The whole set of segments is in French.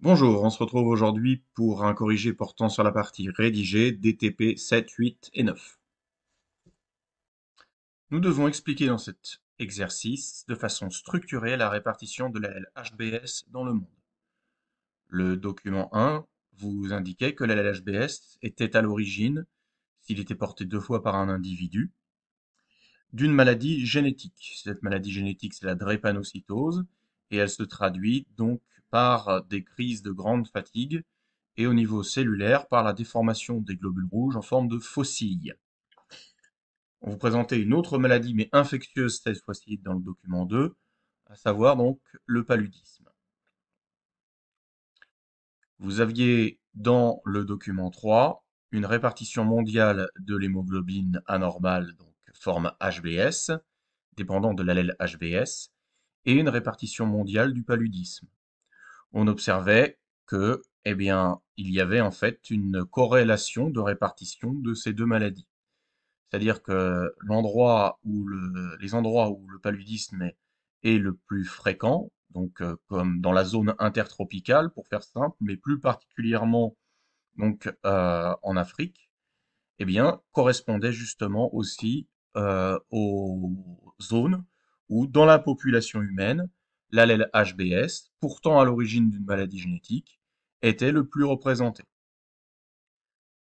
Bonjour, on se retrouve aujourd'hui pour un corrigé portant sur la partie rédigée DTP 7, 8 et 9. Nous devons expliquer dans cet exercice de façon structurée la répartition de l'ALHBS HBS dans le monde. Le document 1 vous indiquait que l'allèle HBS était à l'origine, s'il était porté deux fois par un individu, d'une maladie génétique. Cette maladie génétique, c'est la drépanocytose, et elle se traduit donc par euh, des crises de grande fatigue et au niveau cellulaire par la déformation des globules rouges en forme de fossiles. On vous présentait une autre maladie, mais infectieuse cette fois-ci dans le document 2, à savoir donc le paludisme. Vous aviez dans le document 3 une répartition mondiale de l'hémoglobine anormale, donc forme HBS, dépendant de l'allèle HBS, et une répartition mondiale du paludisme on observait que, eh bien, il y avait en fait une corrélation de répartition de ces deux maladies. C'est-à-dire que l'endroit où les endroits où le paludisme est, le plus fréquent, donc euh, comme dans la zone intertropicale pour faire simple, mais plus particulièrement donc euh, en Afrique, eh bien correspondait justement aussi euh, aux zones où dans la population humaine l'allèle HBS, pourtant à l'origine d'une maladie génétique, était le plus représenté.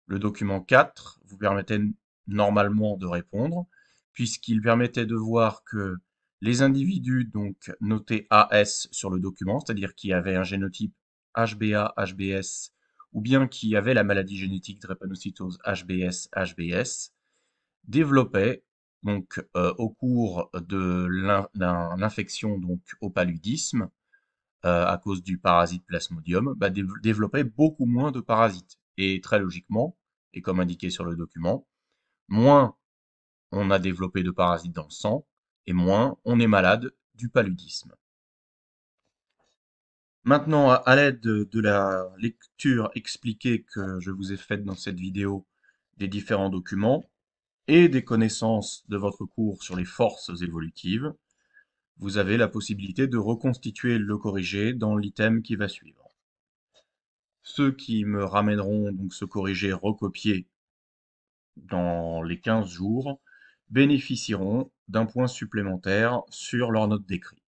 Le document 4 vous permettait normalement de répondre, puisqu'il permettait de voir que les individus donc notés AS sur le document, c'est-à-dire qui avaient un génotype HBA, HBS, ou bien qui avaient la maladie génétique drépanocytose HBS, HBS, développaient donc euh, au cours de l'infection donc au paludisme euh, à cause du parasite Plasmodium, bah, développer beaucoup moins de parasites. Et très logiquement, et comme indiqué sur le document, moins on a développé de parasites dans le sang, et moins on est malade du paludisme. Maintenant, à l'aide de la lecture expliquée que je vous ai faite dans cette vidéo des différents documents, et des connaissances de votre cours sur les forces évolutives, vous avez la possibilité de reconstituer le corrigé dans l'item qui va suivre. Ceux qui me ramèneront donc ce corrigé recopié dans les 15 jours bénéficieront d'un point supplémentaire sur leur note d'écrit.